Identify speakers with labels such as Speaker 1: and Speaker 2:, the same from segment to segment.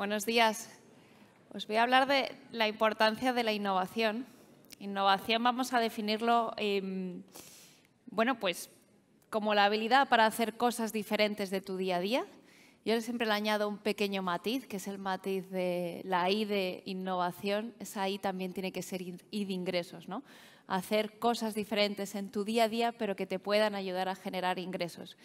Speaker 1: Buenos días. Os voy a hablar de la importancia de la innovación. Innovación vamos a definirlo, em, bueno, pues como la habilidad para hacer cosas diferentes de tu día a día. Yo siempre le añado un pequeño matiz, que es el matiz de la I de innovación. Esa I también tiene que ser I de ingresos, ¿no? Hacer cosas diferentes en tu día a día, pero que te puedan ayudar a generar ingresos.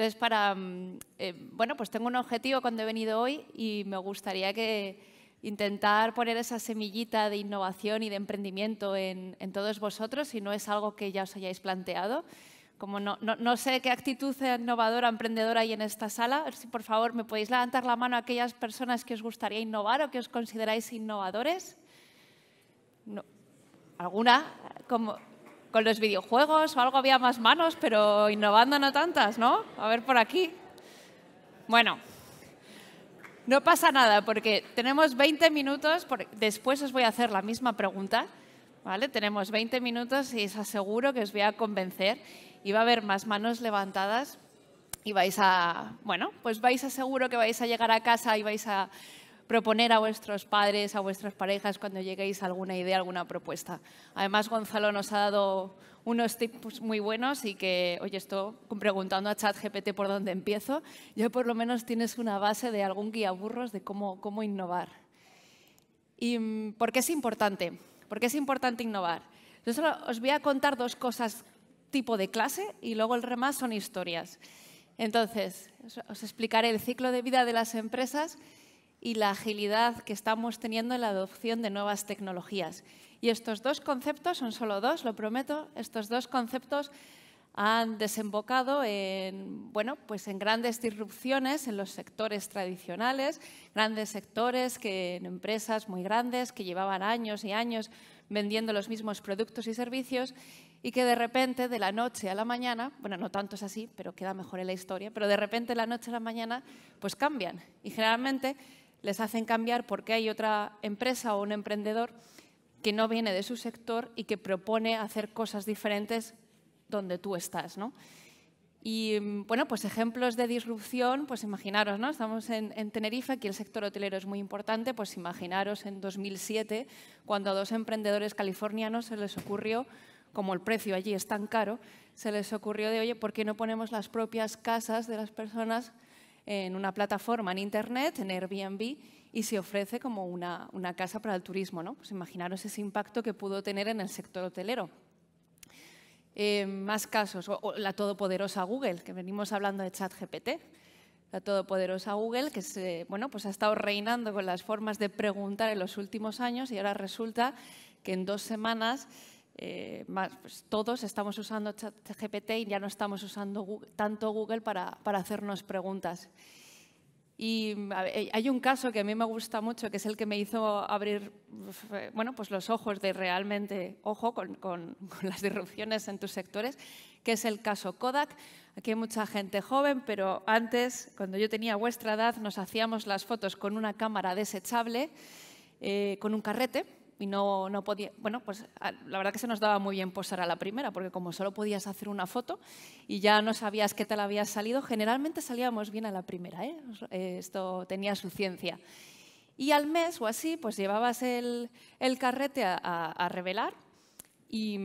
Speaker 1: Entonces, para, mm, eh, bueno, pues tengo un objetivo cuando he venido hoy y me gustaría que intentar poner esa semillita de innovación y de emprendimiento en, todos vosotros, si no es algo que ya os hayáis planteado. Como no, sé qué actitud innovadora, emprendedora hay en esta sala, si por favor me podéis levantar la mano a aquellas personas que os gustaría innovar o que os consideráis innovadores. No. ¿Alguna? Como, con los videojuegos o algo había más manos, pero innovando no tantas, ¿no? A ver por aquí. Bueno, no pasa nada porque tenemos 20 minutos, después os voy a hacer la misma pregunta, ¿vale? Tenemos 20 minutos y os aseguro que os voy a convencer y va a haber más manos levantadas y vais a, bueno, pues vais a seguro que vais a llegar a casa y vais a proponer a vuestros padres, a vuestras parejas cuando lleguéis a alguna idea, alguna propuesta. Además, Gonzalo nos ha dado unos tips muy buenos y que, oye, estoy preguntando a ChatGPT por dónde empiezo, Yo, por lo menos tienes una base de algún guía burros de cómo, innovar. ¿Y mm, por qué es importante? ¿Por qué es importante innovar? Yo os voy a contar dos cosas tipo de clase y luego el remás son historias. Entonces, os explicaré el ciclo de vida de las empresas y la agilidad que estamos teniendo en la adopción de nuevas tecnologías. Y estos dos conceptos, son solo dos, lo prometo, estos dos conceptos han desembocado en, bueno, pues en grandes disrupciones en los sectores tradicionales, grandes sectores que en empresas muy grandes que llevaban años y años vendiendo los mismos productos y servicios y que de repente, de la noche a la mañana, bueno, no tanto es así, pero queda mejor en la historia, pero de repente de la noche a la mañana, pues cambian. Y generalmente les hacen cambiar porque hay otra empresa o un emprendedor que no viene de su sector y que propone hacer cosas diferentes donde tú estás. Y bueno, pues ejemplos de disrupción, pues imaginaros, ¿no? Estamos en, Tenerife, aquí el sector hotelero es muy importante, pues imaginaros en 2007, cuando a dos emprendedores californianos se les ocurrió, como el precio allí es tan caro, se les ocurrió de, oye, ¿por qué no ponemos las propias casas de las personas en una plataforma en Internet, en Airbnb, y se ofrece como una, casa para el turismo. ¿no? Pues imaginaros ese impacto que pudo tener en el sector hotelero. Eh, más casos, la todopoderosa Google, que venimos hablando de ChatGPT la todopoderosa Google, que se, bueno, pues ha estado reinando con las formas de preguntar en los últimos años y ahora resulta que en dos semanas eh, pues, todos estamos usando ChatGPT y ya no estamos usando tanto Google para, hacernos preguntas. Y mm, eh, hay un caso que a mí me gusta mucho, que es el que me hizo abrir pues, eh, bueno, pues los ojos de realmente, ojo, con, las disrupciones en tus sectores, que es el caso Kodak. Aquí hay mucha gente joven, pero antes, cuando yo tenía vuestra edad, nos hacíamos las fotos con una cámara desechable, con un carrete, y no, no podía, bueno, pues ah, la verdad que se nos daba muy bien posar a la primera, porque como solo podías hacer una foto y ya no sabías qué tal había salido, generalmente salíamos bien a la primera, ¿eh? Eh, esto tenía su ciencia. Y al mes o así, pues llevabas el, carrete a, revelar y,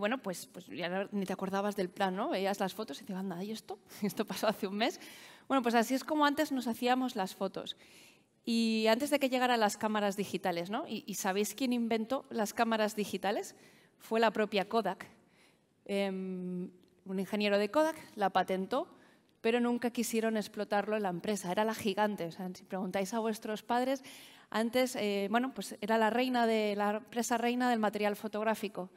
Speaker 1: bueno, pues, pues ya ni te acordabas del plan, ¿no? Veías las fotos y te decías, anda, ¿y esto? Esto pasó hace un mes. Bueno, pues así es como antes nos hacíamos las fotos. Y antes de que llegaran las cámaras digitales, ¿no? ¿Y, sabéis quién inventó las cámaras digitales? Fue la propia Kodak. Em, un ingeniero de Kodak la patentó, pero nunca quisieron explotarlo en la empresa. Era la gigante. si preguntáis a vuestros padres, antes, eh, pues era la reina de la empresa reina del material fotográfico.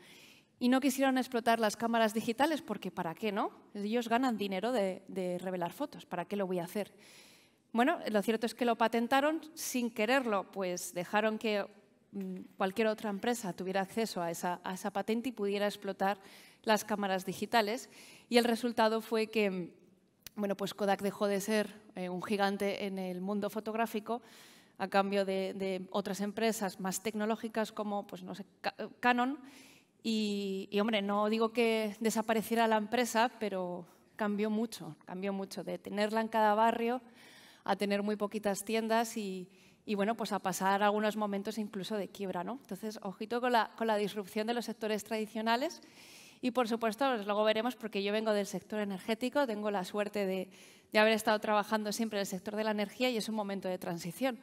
Speaker 1: Y no quisieron explotar las cámaras digitales porque ¿para qué no? Ellos ganan dinero de revelar fotos, ¿para qué lo voy a hacer? Bueno, lo cierto es que lo patentaron sin quererlo, pues dejaron que mm, cualquier otra empresa tuviera acceso a esa, patente y pudiera explotar las cámaras digitales. Y el resultado fue que mm, bueno, pues Kodak dejó de ser eh, un gigante en el mundo fotográfico a cambio de, otras empresas más tecnológicas como pues, no sé, Canon. Y, y, hombre, no digo que desapareciera la empresa, pero cambió mucho, cambió mucho de tenerla en cada barrio a tener muy poquitas tiendas y, bueno, pues a pasar algunos momentos incluso de quiebra. ¿no? Entonces, ojito con la, disrupción de los sectores tradicionales. Y por supuesto, pues luego veremos, porque yo vengo del sector energético, tengo la suerte de, de, haber estado trabajando siempre en el sector de la energía y es un momento de transición.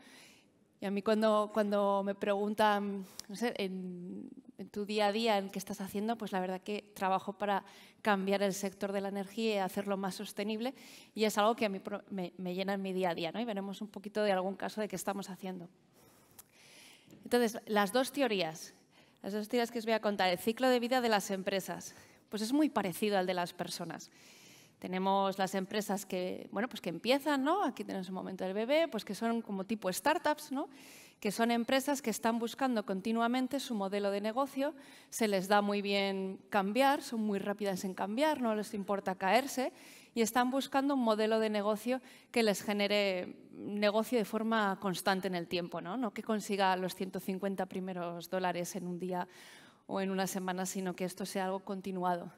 Speaker 1: Y a mí cuando, cuando me preguntan, en, tu día a día, en qué estás haciendo, pues la verdad que trabajo para cambiar el sector de la energía y hacerlo más sostenible. Y es algo que a mí me, llena en mi día a día. ¿no? Y veremos un poquito de algún caso de qué estamos haciendo. Entonces, las dos teorías, las dos teorías que os voy a contar, el ciclo de vida de las empresas, pues es muy parecido al de las personas. Tenemos las empresas que, bueno, pues que empiezan, ¿no? Aquí tenemos un momento del bebé, pues que son como tipo startups, ¿no? Que son empresas que están buscando continuamente su modelo de negocio, se les da muy bien cambiar, son muy rápidas en cambiar, no les importa caerse y están buscando un modelo de negocio que les genere negocio de forma constante en el tiempo, ¿no? No que consiga los 150 primeros dólares en un día o en una semana, sino que esto sea algo continuado.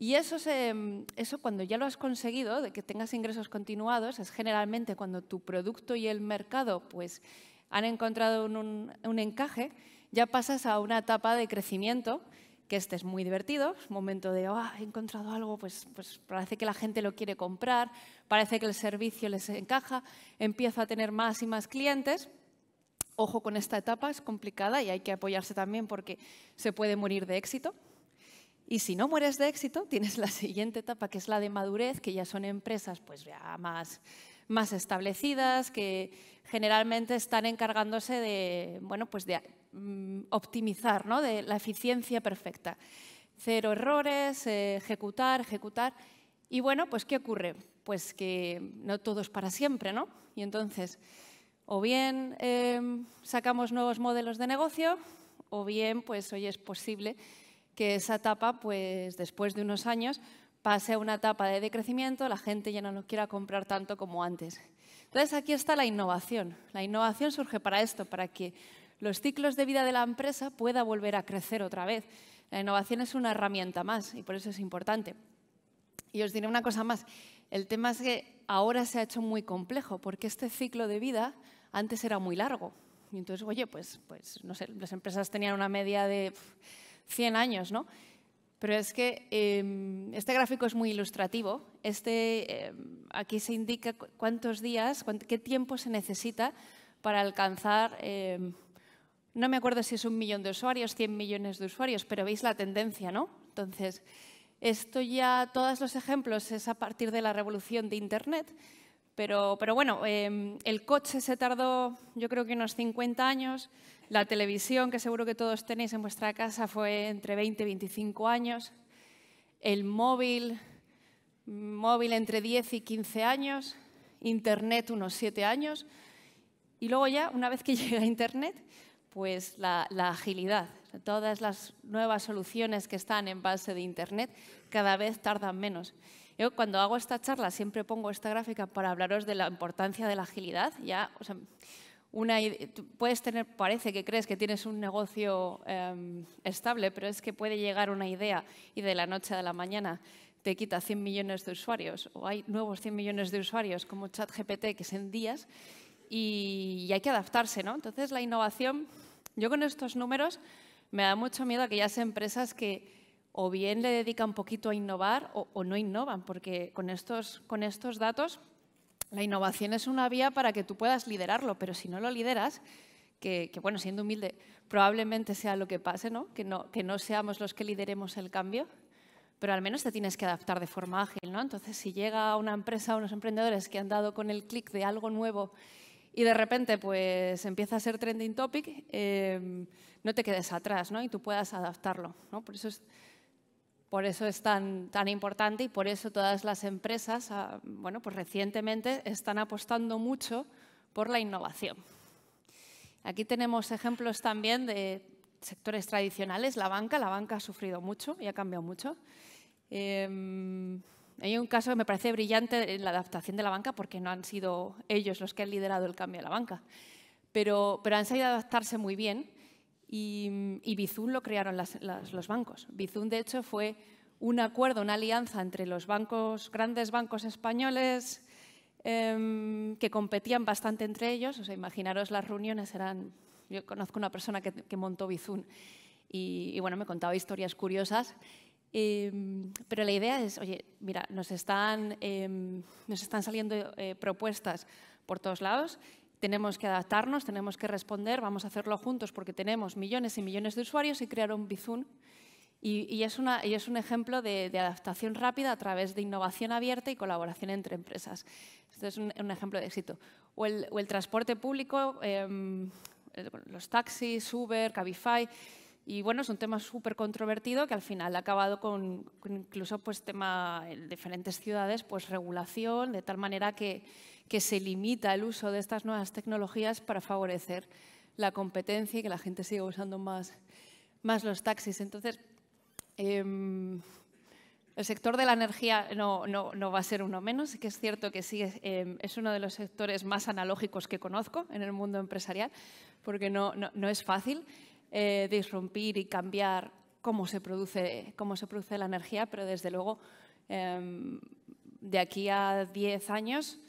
Speaker 1: Y eso, cuando ya lo has conseguido, de que tengas ingresos continuados, es generalmente cuando tu producto y el mercado pues, han encontrado un, encaje, ya pasas a una etapa de crecimiento, que este es muy divertido, es momento de, ah, he encontrado algo, pues, pues parece que la gente lo quiere comprar, parece que el servicio les encaja, empieza a tener más y más clientes. Ojo con esta etapa, es complicada y hay que apoyarse también porque se puede morir de éxito. Y si no mueres de éxito, tienes la siguiente etapa, que es la de madurez, que ya son empresas pues más, más establecidas, que generalmente están encargándose de, pues de mm, optimizar, de la eficiencia perfecta. Cero errores, eh, ejecutar, ejecutar. Y bueno, pues ¿qué ocurre? Pues que no todo es para siempre, ¿no? Y entonces, o bien em, sacamos nuevos modelos de negocio, o bien, pues hoy es posible que esa etapa, pues después de unos años, pase a una etapa de decrecimiento, la gente ya no nos quiera comprar tanto como antes. Entonces aquí está la innovación. La innovación surge para esto, para que los ciclos de vida de la empresa pueda volver a crecer otra vez. La innovación es una herramienta más y por eso es importante. Y os diré una cosa más. El tema es que ahora se ha hecho muy complejo porque este ciclo de vida antes era muy largo. Y entonces, oye, pues, pues no sé, las empresas tenían una media de... 100 años, ¿no? Pero es que em, este gráfico es muy ilustrativo. Este, em, aquí se indica cuántos días, qué tiempo se necesita para alcanzar, em, no me acuerdo si es un millón de usuarios, 100 millones de usuarios, pero veis la tendencia, ¿no? Entonces, esto ya, todos los ejemplos es a partir de la revolución de Internet, pero, pero bueno, el coche se tardó yo creo que unos 50 años, la televisión, que seguro que todos tenéis en vuestra casa, fue entre 20 y 25 años. El móvil, móvil entre 10 y 15 años. Internet unos 7 años. Y luego ya, una vez que llega Internet, pues la, agilidad. Todas las nuevas soluciones que están en base de Internet cada vez tardan menos. Yo cuando hago esta charla siempre pongo esta gráfica para hablaros de la importancia de la agilidad. Ya, o sea, una puedes tener, parece que crees que tienes un negocio em, estable, pero es que puede llegar una idea y de la noche a la mañana te quita 100 millones de usuarios o hay nuevos 100 millones de usuarios como ChatGPT que es en días y, hay que adaptarse, ¿no? Entonces la innovación, yo con estos números me da mucho miedo a aquellas empresas que o bien le dedican poquito a innovar o, no innovan, porque con estos, con estos datos la innovación es una vía para que tú puedas liderarlo, pero si no lo lideras, que, bueno, siendo humilde, probablemente sea lo que pase, ¿no? Que, ¿no? que no seamos los que lideremos el cambio, pero al menos te tienes que adaptar de forma ágil, ¿no? Entonces, si llega una empresa o unos emprendedores que han dado con el clic de algo nuevo y de repente pues empieza a ser trending topic, eh, no te quedes atrás, ¿no? Y tú puedas adaptarlo, Por eso es por eso es tan, importante y por eso todas las empresas, ah, bueno, pues recientemente están apostando mucho por la innovación. Aquí tenemos ejemplos también de sectores tradicionales, la banca. La banca ha sufrido mucho y ha cambiado mucho. Em, hay un caso que me parece brillante en la adaptación de la banca porque no han sido ellos los que han liderado el cambio de la banca, pero, pero han sabido adaptarse muy bien y, y Bizum lo crearon los bancos. Bizum, de hecho, fue un acuerdo, una alianza entre los bancos, grandes bancos españoles em, que competían bastante entre ellos. O sea, imaginaros las reuniones eran... Yo conozco una persona que, montó Bizum y, bueno, me contaba historias curiosas. Em, pero la idea es, oye, mira, nos están, em, nos están saliendo eh, propuestas por todos lados tenemos que adaptarnos, tenemos que responder, vamos a hacerlo juntos porque tenemos millones y millones de usuarios y crearon Bizun. Y, y, es una, y, es un ejemplo de, adaptación rápida a través de innovación abierta y colaboración entre empresas. Esto es un, ejemplo de éxito. O el, transporte público, em, los taxis, Uber, Cabify, y bueno, es un tema súper controvertido que al final ha acabado con, incluso pues, tema en diferentes ciudades, pues regulación, de tal manera que, que se limita el uso de estas nuevas tecnologías para favorecer la competencia y que la gente siga usando más, más los taxis. Entonces, em, el sector de la energía no, no, no, va a ser uno menos, que es cierto que sí, em, es, uno de los sectores más analógicos que conozco en el mundo empresarial, porque no, no es fácil. Eh, disrumpir y cambiar cómo se, produce, cómo se produce la energía, pero desde luego em, de aquí a 10 años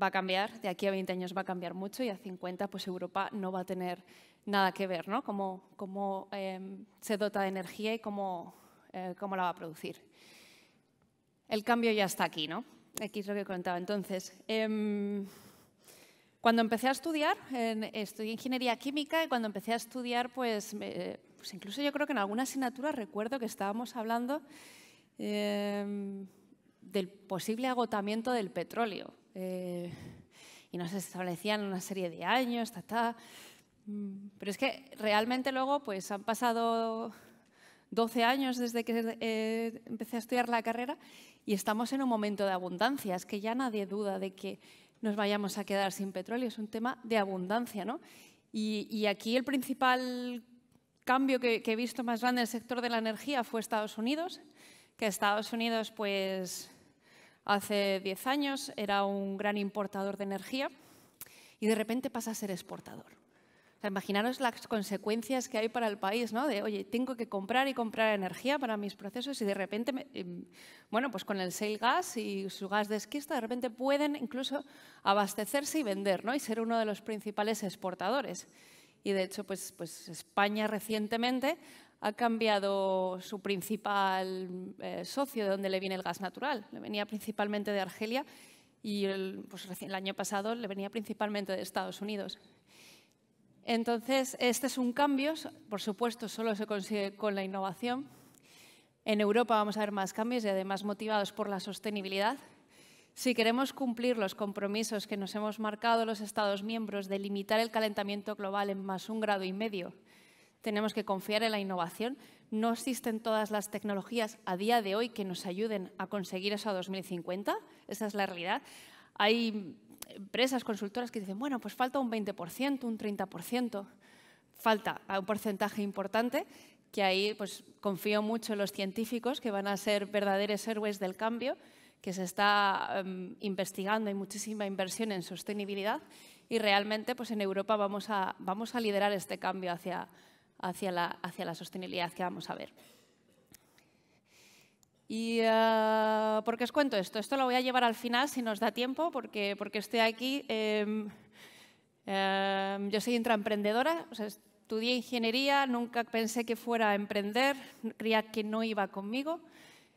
Speaker 1: va a cambiar, de aquí a 20 años va a cambiar mucho y a 50 pues Europa no va a tener nada que ver, ¿no? Cómo, em, se dota de energía y cómo, eh, cómo la va a producir. El cambio ya está aquí, ¿no? Aquí es lo que contaba. Entonces, em, cuando empecé a estudiar, estudié ingeniería química y cuando empecé a estudiar, pues, pues, incluso yo creo que en alguna asignatura recuerdo que estábamos hablando em, del posible agotamiento del petróleo. Eh, y nos establecían una serie de años, ta, ta. Mm, pero es que realmente luego pues, han pasado 12 años desde que eh, empecé a estudiar la carrera y estamos en un momento de abundancia. Es que ya nadie duda de que nos vayamos a quedar sin petróleo, es un tema de abundancia. Y, aquí el principal cambio que, he visto más grande en el sector de la energía fue Estados Unidos, que Estados Unidos pues hace 10 años era un gran importador de energía y de repente pasa a ser exportador imaginaros las consecuencias que hay para el país, ¿no? De, oye, tengo que comprar y comprar energía para mis procesos y de repente, em, bueno, pues con el sale gas y su gas de esquista, de repente pueden incluso abastecerse y vender, ¿no? Y ser uno de los principales exportadores. Y de hecho, pues, pues España recientemente ha cambiado su principal eh, socio de donde le viene el gas natural. Le venía principalmente de Argelia y el, pues, el año pasado le venía principalmente de Estados Unidos. Entonces, este es un cambio, por supuesto, solo se consigue con la innovación. En Europa vamos a ver más cambios y además motivados por la sostenibilidad. Si queremos cumplir los compromisos que nos hemos marcado los Estados miembros de limitar el calentamiento global en más un grado y medio, tenemos que confiar en la innovación. No existen todas las tecnologías a día de hoy que nos ayuden a conseguir eso a 2050. Esa es la realidad. Hay empresas, consultoras que dicen, bueno, pues falta un 20%, un 30%, falta un porcentaje importante, que ahí pues confío mucho en los científicos que van a ser verdaderos héroes del cambio, que se está em, investigando, hay muchísima inversión en sostenibilidad y realmente pues en Europa vamos a, vamos a liderar este cambio hacia, hacia, la, hacia la sostenibilidad que vamos a ver. Y ah, porque os cuento esto, esto lo voy a llevar al final si nos da tiempo, porque, porque estoy aquí. Em, em, yo soy intraemprendedora, o sea, estudié ingeniería, nunca pensé que fuera a emprender, creía que no iba conmigo.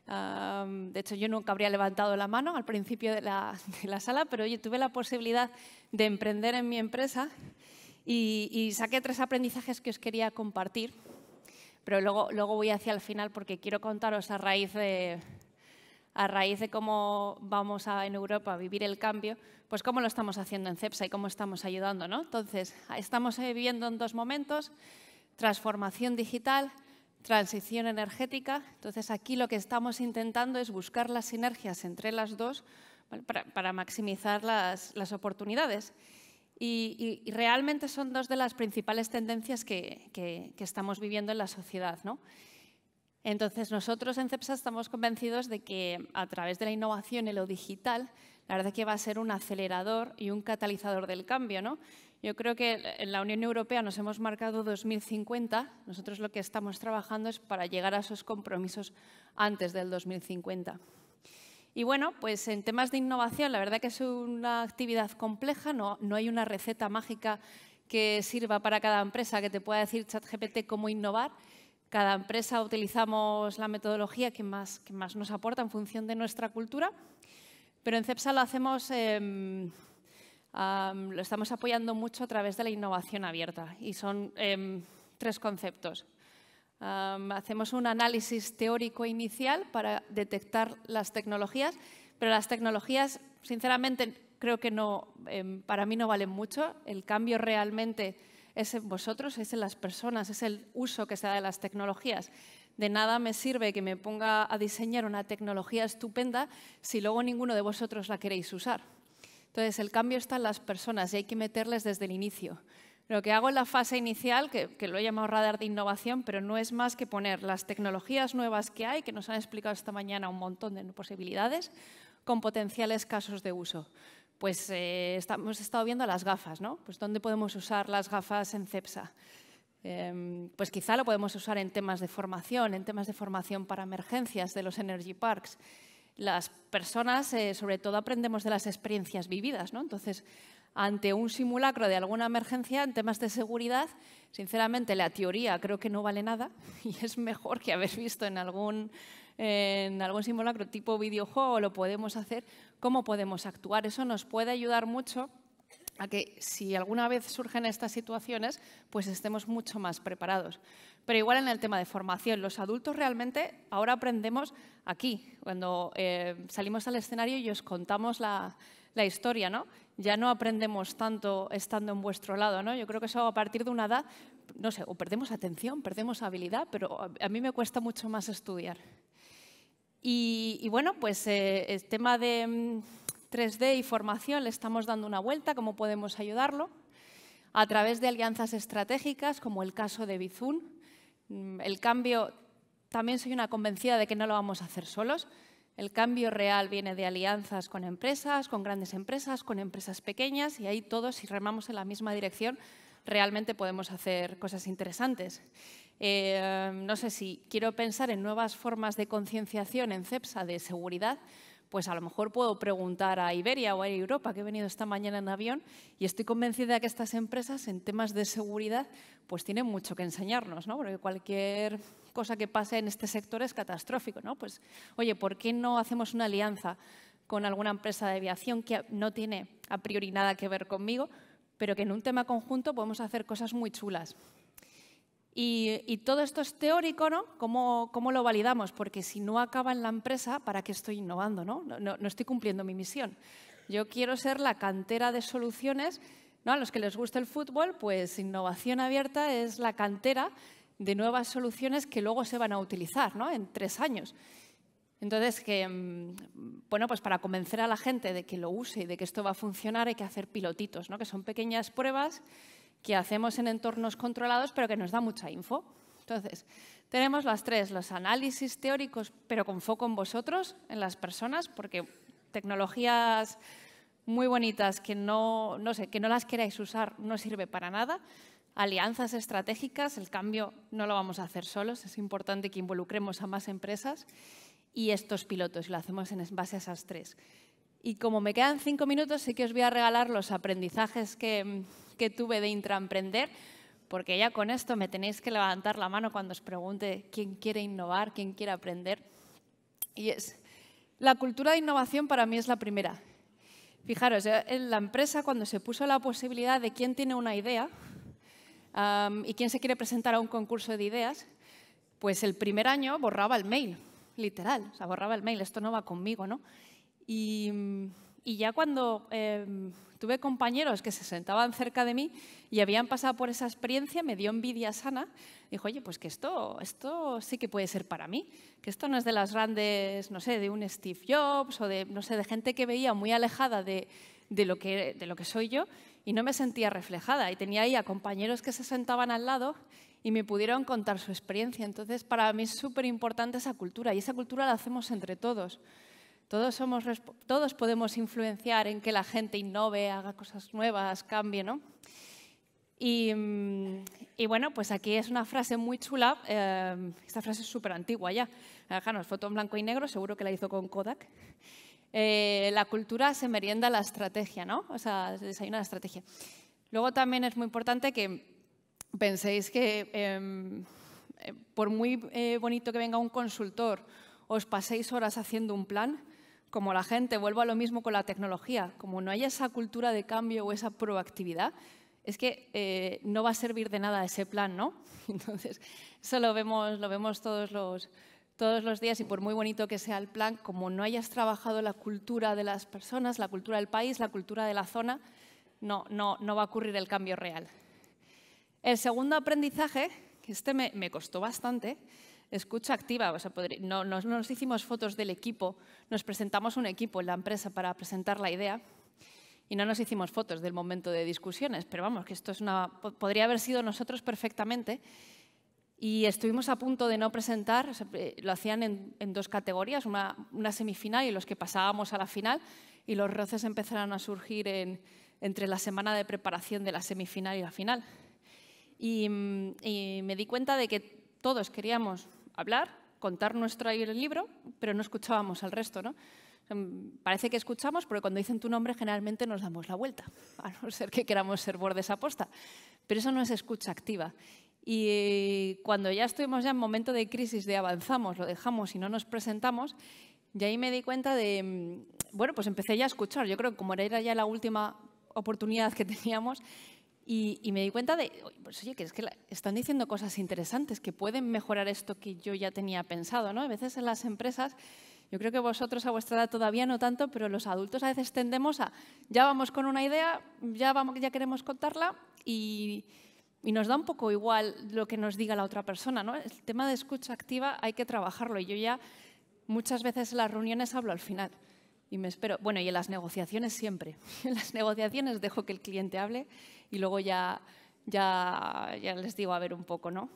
Speaker 1: de hecho, yo nunca habría levantado la mano al principio de la, de la sala, pero yo tuve la posibilidad de emprender en mi empresa y, saqué tres aprendizajes que os quería compartir pero luego, voy hacia el final porque quiero contaros a raíz de, a raíz de cómo vamos a, en Europa a vivir el cambio, pues cómo lo estamos haciendo en CEPSA y cómo estamos ayudando. Entonces, estamos eh, viviendo en dos momentos, transformación digital, transición energética. Entonces, aquí lo que estamos intentando es buscar las sinergias entre las dos para, maximizar las, las oportunidades. Y, realmente son dos de las principales tendencias que, estamos viviendo en la sociedad. Entonces, nosotros en CEPSA estamos convencidos de que a través de la innovación y lo digital, la verdad que va a ser un acelerador y un catalizador del cambio. Yo creo que en la Unión Europea nos hemos marcado 2050. Nosotros lo que estamos trabajando es para llegar a esos compromisos antes del 2050. Y bueno, pues en temas de innovación, la verdad que es una actividad compleja, no, no hay una receta mágica que sirva para cada empresa que te pueda decir ChatGPT cómo innovar. Cada empresa utilizamos la metodología que más, que más nos aporta en función de nuestra cultura, pero en CEPSA lo hacemos... Em, lo estamos apoyando mucho a través de la innovación abierta y son em, tres conceptos hacemos un análisis teórico inicial para detectar las tecnologías, pero las tecnologías, sinceramente, creo que em, para mí no valen mucho. El cambio realmente es en vosotros, es en las personas, es el uso que se da de las tecnologías. De nada me sirve que me ponga a diseñar una tecnología estupenda si luego ninguno de vosotros la queréis usar. Entonces, el cambio está en las personas y hay que meterles desde el inicio. Lo que hago en la fase inicial, que, lo he llamado radar de innovación, pero no es más que poner las tecnologías nuevas que hay, que nos han explicado esta mañana un montón de posibilidades, con potenciales casos de uso. Pues eh, hemos estado viendo las gafas, ¿no? Pues ¿dónde podemos usar las gafas en CEPSA? Em, pues quizá lo podemos usar en temas de formación, en temas de formación para emergencias de los Energy Parks. Las personas, eh, sobre todo, aprendemos de las experiencias vividas, ¿no? Entonces, ante un simulacro de alguna emergencia en temas de seguridad, sinceramente la teoría creo que no vale nada y es mejor que haber visto en algún, en algún simulacro tipo videojuego, lo podemos hacer, cómo podemos actuar. Eso nos puede ayudar mucho a que si alguna vez surgen estas situaciones, pues estemos mucho más preparados. Pero igual en el tema de formación, los adultos realmente ahora aprendemos aquí, cuando eh, salimos al escenario y os contamos la, la historia, ¿no? Ya no aprendemos tanto estando en vuestro lado, ¿no? Yo creo que eso a partir de una edad, no sé, o perdemos atención, perdemos habilidad, pero a mí me cuesta mucho más estudiar. Y, bueno, pues eh, el tema de 3D mm, y formación le estamos dando una vuelta, cómo podemos ayudarlo, a través de alianzas estratégicas, como el caso de Bizun. Mm, el cambio, también soy una convencida de que no lo vamos a hacer solos, el cambio real viene de alianzas con empresas, con grandes empresas, con empresas pequeñas y ahí todos, si remamos en la misma dirección, realmente podemos hacer cosas interesantes. Eh, no sé si quiero pensar en nuevas formas de concienciación en CEPSA de seguridad, pues a lo mejor puedo preguntar a Iberia o a Europa, que he venido esta mañana en avión, y estoy convencida de que estas empresas en temas de seguridad pues tienen mucho que enseñarnos, ¿no? porque cualquier cosa que pase en este sector es catastrófico. ¿no? Pues, oye, ¿por qué no hacemos una alianza con alguna empresa de aviación que no tiene a priori nada que ver conmigo, pero que en un tema conjunto podemos hacer cosas muy chulas? Y, todo esto es teórico, ¿no? ¿Cómo, ¿Cómo, lo validamos? Porque si no acaba en la empresa, ¿para qué estoy innovando? No? No, no, estoy cumpliendo mi misión. Yo quiero ser la cantera de soluciones. ¿no? A los que les gusta el fútbol, pues innovación abierta es la cantera de nuevas soluciones que luego se van a utilizar ¿no? en tres años. Entonces, que, mm, bueno, pues para convencer a la gente de que lo use y de que esto va a funcionar hay que hacer pilotitos, ¿no? que son pequeñas pruebas que hacemos en entornos controlados, pero que nos da mucha info. Entonces, tenemos las tres, los análisis teóricos, pero con foco en vosotros, en las personas, porque tecnologías muy bonitas que no, no, sé, que no las queráis usar no sirve para nada. Alianzas estratégicas, el cambio no lo vamos a hacer solos, es importante que involucremos a más empresas y estos pilotos, y lo hacemos en base a esas tres. Y como me quedan cinco minutos, sí que os voy a regalar los aprendizajes que, que tuve de intraemprender, porque ya con esto me tenéis que levantar la mano cuando os pregunte quién quiere innovar, quién quiere aprender. Y es, la cultura de innovación para mí es la primera. Fijaros, eh, en la empresa cuando se puso la posibilidad de quién tiene una idea y quién se quiere presentar a un concurso de ideas, pues el primer año borraba el mail, literal, o sea, borraba el mail, esto no va conmigo, ¿no? Y y ya cuando em, tuve compañeros que se sentaban cerca de mí y habían pasado por esa experiencia, me dio envidia sana. Dijo, oye, pues que esto, esto sí que puede ser para mí, que esto no es de las grandes, no sé, de un Steve Jobs o de, no sé, de gente que veía muy alejada de, lo, que, de lo que soy yo y no me sentía reflejada. Y tenía ahí a compañeros que se sentaban al lado y me pudieron contar su experiencia. Entonces, para mí es súper importante esa cultura y esa cultura la hacemos entre todos. Todos, podemos influenciar en que la gente innove, haga cosas nuevas, cambie, ¿no? Y, mm, bueno, pues aquí es una frase muy chula, eh, esta frase es súper antigua ya, Déjanos, ah, foto en blanco y negro, seguro que la hizo con Kodak. Eh, la cultura se merienda la estrategia, ¿no? O sea, se desayuna la estrategia. Luego también es muy importante que penséis que em, eh, por muy bonito que venga un consultor, os paséis horas haciendo un plan, como la gente, vuelvo a lo mismo con la tecnología, como no haya esa cultura de cambio o esa proactividad, es que eh, no va a servir de nada ese plan, ¿no? Entonces, eso lo vemos, lo vemos todos, los, todos los días y por muy bonito que sea el plan, como no hayas trabajado la cultura de las personas, la cultura del país, la cultura de la zona, no, no, va a ocurrir el cambio real. El segundo aprendizaje, que este me, me costó bastante, escucha activa. O sea, no, nos hicimos fotos del equipo, nos presentamos un equipo en la empresa para presentar la idea y no nos hicimos fotos del momento de discusiones, pero vamos, que esto es podría haber sido nosotros perfectamente. Y estuvimos a punto de no presentar, eh, lo hacían en, dos categorías, una, semifinal y los que pasábamos a la final, y los roces empezaron a surgir entre la semana de preparación de la semifinal y la final. y mm, me di cuenta de que todos queríamos hablar, contar nuestro el libro, pero no escuchábamos al resto, ¿no? Parece que escuchamos, porque cuando dicen tu nombre generalmente nos damos la vuelta, a no ser que queramos ser bordes posta. Pero eso no es escucha activa. Y eh, cuando ya estuvimos en momento de crisis, de avanzamos, lo dejamos y no nos presentamos, y ahí me di cuenta de, mm, bueno, pues empecé ya a escuchar. Yo creo que como era ya la última oportunidad que teníamos, y, me di cuenta de, oye, pues que es que están diciendo cosas interesantes que pueden mejorar esto que yo ya tenía pensado, ¿no? A veces en las empresas, yo creo que vosotros a vuestra edad todavía no tanto, pero los adultos a veces tendemos a, ya vamos con una idea, ya, vamos, ya queremos contarla y, y nos da un poco igual lo que nos diga la otra persona, ¿no? El tema de escucha activa hay que trabajarlo y yo ya muchas veces en las reuniones hablo al final y me espero. Bueno, y en las negociaciones siempre. En las negociaciones dejo que el cliente hable y luego ya, ya, ya les digo a ver un poco, ¿no?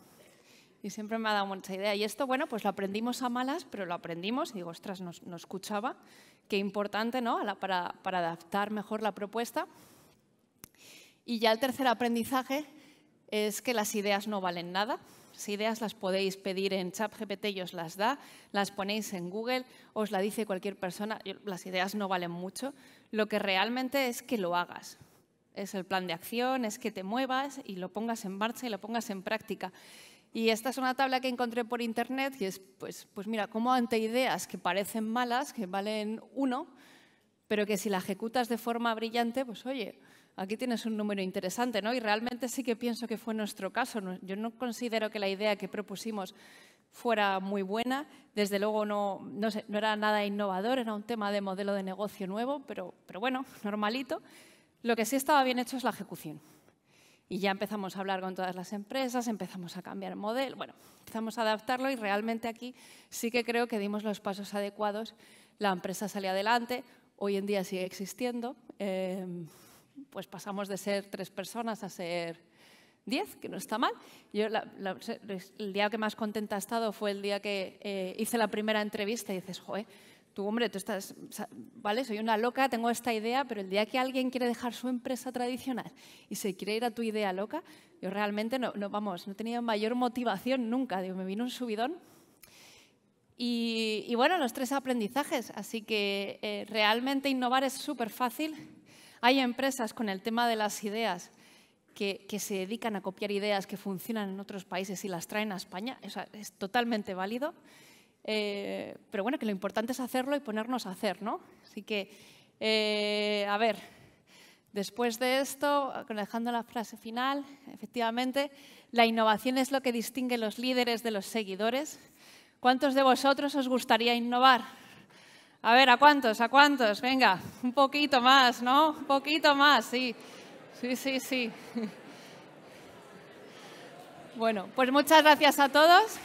Speaker 1: Y siempre me ha dado mucha idea. Y esto, bueno, pues lo aprendimos a malas, pero lo aprendimos y digo, ostras, no, escuchaba. Qué importante, ¿no? para adaptar mejor la propuesta. Y ya el tercer aprendizaje es que las ideas no valen nada las ideas las podéis pedir en ChatGPT y os las da, las ponéis en Google, os la dice cualquier persona. Las ideas no valen mucho. Lo que realmente es que lo hagas. Es el plan de acción, es que te muevas y lo pongas en marcha y lo pongas en práctica. Y esta es una tabla que encontré por internet y es, pues, pues mira, cómo ante ideas que parecen malas, que valen uno, pero que si la ejecutas de forma brillante, pues oye, aquí tienes un número interesante, ¿no? Y realmente sí que pienso que fue nuestro caso. Yo no considero que la idea que propusimos fuera muy buena. Desde luego no, no, era nada innovador, era un tema de modelo de negocio nuevo, pero, pero bueno, normalito. Lo que sí estaba bien hecho es la ejecución. Y ya empezamos a hablar con todas las empresas, empezamos a cambiar el modelo, bueno, empezamos a adaptarlo y realmente aquí sí que creo que dimos los pasos adecuados. La empresa salió adelante, hoy en día sigue existiendo. Em, pues pasamos de ser tres personas a ser diez, que no está mal. Yo el día que más contenta he estado fue el día que eh, hice la primera entrevista y dices, joder, tú hombre, tú estás, vale, soy una loca, tengo esta idea, pero el día que alguien quiere dejar su empresa tradicional y se quiere ir a tu idea loca, yo realmente no, vamos, no he tenido mayor motivación nunca, digo, me vino un subidón. Y, y bueno, los tres aprendizajes, así que eh, realmente innovar es súper fácil hay empresas con el tema de las ideas que, se dedican a copiar ideas que funcionan en otros países y las traen a España. eso es totalmente válido. Eh, pero bueno, que lo importante es hacerlo y ponernos a hacer, ¿no? Así que, eh, a ver, después de esto, dejando la frase final, efectivamente, la innovación es lo que distingue los líderes de los seguidores. ¿Cuántos de vosotros os gustaría innovar? A ver, ¿a cuántos? ¿A cuántos? Venga, un poquito más, ¿no? Un poquito más, sí. Sí, sí, sí. Bueno, pues muchas gracias a todos.